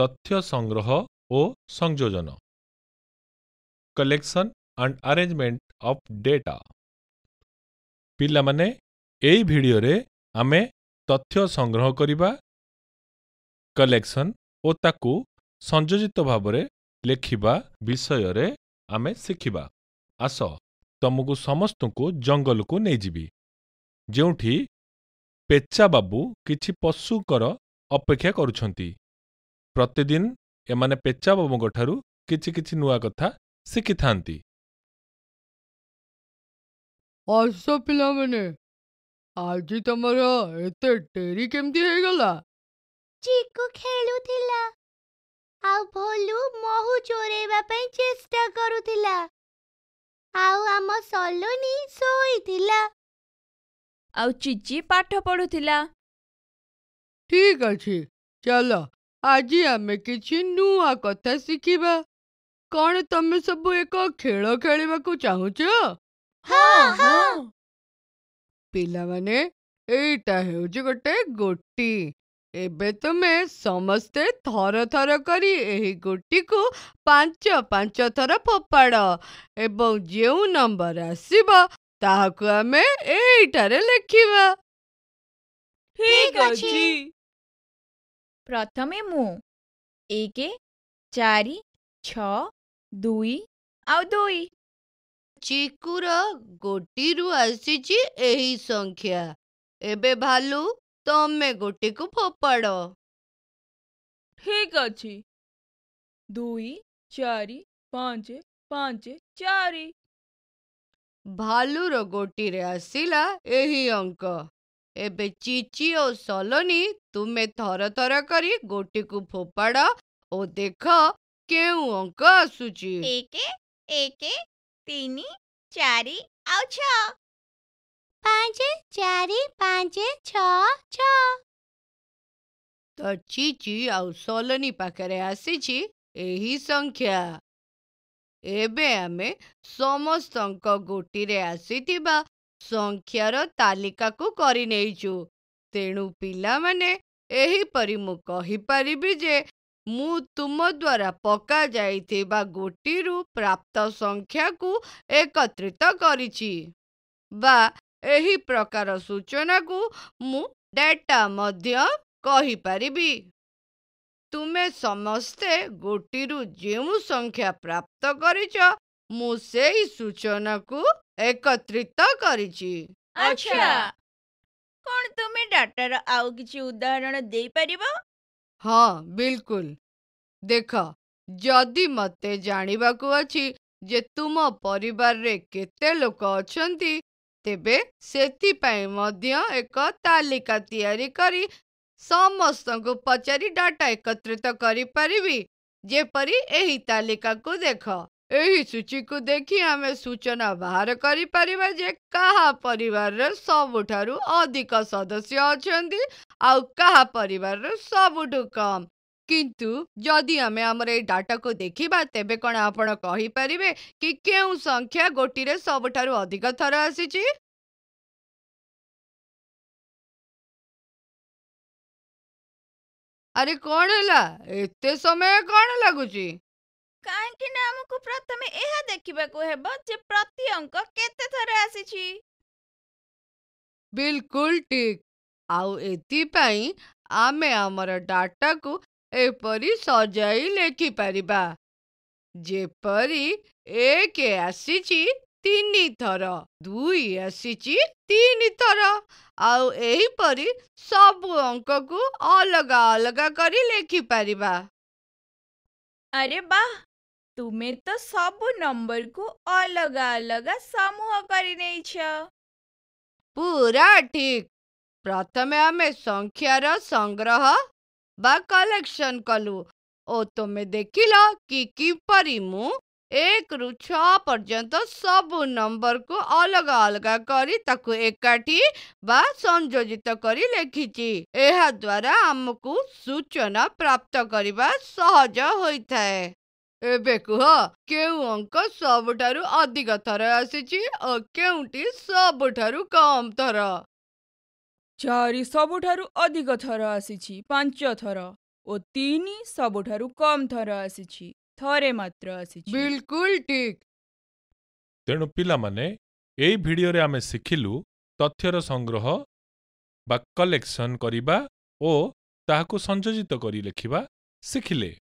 ତଥ୍ୟ ସଂଗ୍ରହ ଓ ସଂଯୋଜନ collection and arrangement of data ପିଲାମାନେ ଏହି ଭିଡ଼ିଓରେ ଆମେ ତଥ୍ୟ ସଂଗ୍ରହ କରିବା କଲେକ୍ସନ୍ ଓ ତାକୁ ସଂଯୋଜିତ ଭାବରେ ଲେଖିବା ବିଷୟରେ ଆମେ ଶିଖିବା ଆସ ତମକୁ ସମସ୍ତଙ୍କୁ ଜଙ୍ଗଲକୁ ନେଇଯିବି ଯେଉଁଠି ପେଚା ବାବୁ କିଛି ପଶୁଙ୍କର ଅପେକ୍ଷା କରୁଛନ୍ତି ପ୍ରତିଦିନ ଏମାନେ ପେଚାବାବୁଙ୍କଠାରୁ କିଛି କିଛି ନୂଆ କଥା ଶିଖିଥାନ୍ତି ଅଶ ପିଲାମାନେ ଆଜି ତମର ଏତେ ଡେରି କେମିତି ହେଇଗଲା ଚିକୁ ଖେଳୁଥିଲା ଆଉ ଭୋଲୁ ମହୁ ଚୋରେଇବା ପାଇଁ ଚେଷ୍ଟା କରୁଥିଲା ଆଉ ଆମ ସଲୋନି ଶୋଇଥିଲା ଆଉ ଚିଚି ପାଠ ପଢୁଥିଲା ଠିକ ଅଛି ଚାଲ ଆଜି ଆମେ କିଛି ନୂଆ କଥା ଶିଖିବା କ'ଣ ତମେ ସବୁ ଏକ ଖେଳ ଖେଳିବାକୁ ଚାହୁଁଛ ପିଲାମାନେ ଏଇଟା ହେଉଛି ଗୋଟେ ଗୋଟି ଏବେ ତୁମେ ସମସ୍ତେ ଥର ଥର କରି ଏହି ଗୋଟିକୁ ପାଞ୍ଚ ପାଞ୍ଚ ଥର ଫୋପାଡ଼ ଏବଂ ଯେଉଁ ନମ୍ବର ଆସିବ ତାହାକୁ ଆମେ ଏଇଠାରେ ଲେଖିବା ଠିକ ଅଛି ପ୍ରଥମେ ମୁଁ ଏକ ଚାରି ଛଅ ଦୁଇ ଆଉ ଦୁଇ ଚିକୁର ଗୋଟିରୁ ଆସିଛି ଏହି ସଂଖ୍ୟା ଏବେ ଭାଲୁ ତମେ ଗୋଟିକୁ ଫୋପାଡ଼ ଠିକ୍ ଅଛି ଦୁଇ ଚାରି ପାଞ୍ଚ ପାଞ୍ଚ ଚାରି ଭାଲୁର ଗୋଟିରେ ଆସିଲା ଏହି ଅଙ୍କ ଏବେ ଚିଚି ଓ ସଲୋନୀ ତୁମେ ଥର ଥର କରି ଗୋଟିକୁ ଫୋପାଡ଼ ଓ ଦେଖ କେଉଁ ଅଙ୍କ ଆସୁଛି ଏକ ଏକ ତ ଚିଚି ଆଉ ସଲୋନୀ ପାଖରେ ଆସିଛି ଏହି ସଂଖ୍ୟା ଏବେ ଆମେ ସମସ୍ତଙ୍କ ଗୋଟିରେ ଆସିଥିବା ସଂଖ୍ୟାର ତାଲିକାକୁ କରି ନେଇଛୁ ତେଣୁ ପିଲାମାନେ ଏହିପରି ମୁଁ କହିପାରିବି ଯେ ମୁଁ ତୁମ ଦ୍ୱାରା ପକାଯାଇଥିବା ଗୋଟିରୁ ପ୍ରାପ୍ତ ସଂଖ୍ୟାକୁ ଏକତ୍ରିତ କରିଛି ବା ଏହି ପ୍ରକାର ସୂଚନାକୁ ମୁଁ ଡାଟା ମଧ୍ୟ କହିପାରିବି ତୁମେ ସମସ୍ତେ ଗୋଟିରୁ ଯେଉଁ ସଂଖ୍ୟା ପ୍ରାପ୍ତ କରିଛ ମୁଁ ସେହି ସୂଚନାକୁ ଏକତ୍ରିତ କରିଛି ଆଚ୍ଛା କ'ଣ ତୁମେ ଡାଟାର ଆଉ କିଛି ଉଦାହରଣ ଦେଇପାରିବ ହଁ ବିଲକୁଲ ଦେଖ ଯଦି ମୋତେ ଜାଣିବାକୁ ଅଛି ଯେ ତୁମ ପରିବାରରେ କେତେ ଲୋକ ଅଛନ୍ତି ତେବେ ସେଥିପାଇଁ ମଧ୍ୟ ଏକ ତାଲିକା ତିଆରି କରି ସମସ୍ତଙ୍କୁ ପଚାରି ଡାଟା ଏକତ୍ରିତ କରିପାରିବି ଯେପରି ଏହି ତାଲିକାକୁ ଦେଖ ଏହି ସୂଚୀକୁ ଦେଖି ଆମେ ସୂଚନା ବାହାର କରିପାରିବା ଯେ କାହା ପରିବାରରେ ସବୁଠାରୁ ଅଧିକ ସଦସ୍ୟ ଅଛନ୍ତି ଆଉ କାହା ପରିବାରରେ ସବୁଠୁ କମ୍ କିନ୍ତୁ ଯଦି ଆମେ ଆମର ଏଇ ଡାଟାକୁ ଦେଖିବା ତେବେ କ'ଣ ଆପଣ କହିପାରିବେ କି କେଉଁ ସଂଖ୍ୟା ଗୋଟିରେ ସବୁଠାରୁ ଅଧିକ ଥର ଆସିଛି ଆରେ କ'ଣ ହେଲା ଏତେ ସମୟ କ'ଣ ଲାଗୁଛି କାହିଁକି ନା ଆମକୁ ପ୍ରଥମେ ଏହା ଦେଖିବାକୁ ହେବ ଯେ ପ୍ରତି ଅଙ୍କ କେତେ ଥର ଆସିଛି ବିଲକୁଲ ଠିକ୍ ଆଉ ଏଥିପାଇଁ ଆମେ ଆମର ଡାଟାକୁ ଏପରି ସଜାଇ ଲେଖିପାରିବା ଯେପରି ଏକ ଆସିଛି ତିନି ଥର ଦୁଇ ଆସିଛି ତିନି ଥର ଆଉ ଏହିପରି ସବୁ ଅଙ୍କକୁ ଅଲଗା ଅଲଗା କରି ଲେଖିପାରିବା ଆରେ ବାଃ ତୁମେ ତ ସବୁ ନମ୍ବରକୁ ଅଲଗା ଅଲଗା ସମୂହ କରିନେଇଛ ପୁରା ଠିକ୍ ପ୍ରଥମେ ଆମେ ସଂଖ୍ୟାର ସଂଗ୍ରହ ବା କଲେକ୍ସନ୍ କଲୁ ଓ ତୁମେ ଦେଖିଲ କି କିପରି ମୁଁ ଏକରୁ ଛଅ ପର୍ଯ୍ୟନ୍ତ ସବୁ ନମ୍ବରକୁ ଅଲଗା ଅଲଗା କରି ତାକୁ ଏକାଠି ବା ସଂଯୋଜିତ କରି ଲେଖିଛି ଏହାଦ୍ୱାରା ଆମକୁ ସୂଚନା ପ୍ରାପ୍ତ କରିବା ସହଜ ହୋଇଥାଏ ଏବେ କୁହ କେଉଁ ଅଙ୍କ ସବୁଠାରୁ ଅଧିକ ଥର ଆସିଛି ଓ କେଉଁଠି ସବୁଠାରୁ କମ୍ ଥର ଚାରି ସବୁଠାରୁ ଅଧିକ ଥର ଆସିଛି ପାଞ୍ଚ ଥର ଓ ତିନି ସବୁଠାରୁ କମ୍ ଥର ଆସିଛି ଥରେ ମାତ୍ର ଆସିଛି ବିଲକୁଲ ଠିକ୍ ତେଣୁ ପିଲାମାନେ ଏଇ ଭିଡ଼ିଓରେ ଆମେ ଶିଖିଲୁ ତଥ୍ୟର ସଂଗ୍ରହ ବା କଲେକ୍ସନ୍ କରିବା ଓ ତାହାକୁ ସଂଯୋଜିତ କରି ଲେଖିବା ଶିଖିଲେ